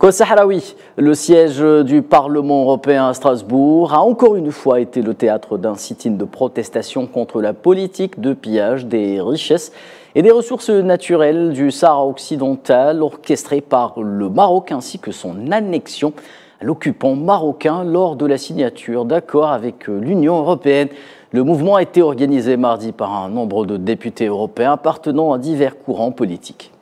Koh le siège du Parlement européen à Strasbourg, a encore une fois été le théâtre d'un sit-in de protestation contre la politique de pillage des richesses et des ressources naturelles du Sahara occidental orchestrée par le Maroc ainsi que son annexion à l'occupant marocain lors de la signature d'accords avec l'Union européenne. Le mouvement a été organisé mardi par un nombre de députés européens appartenant à divers courants politiques.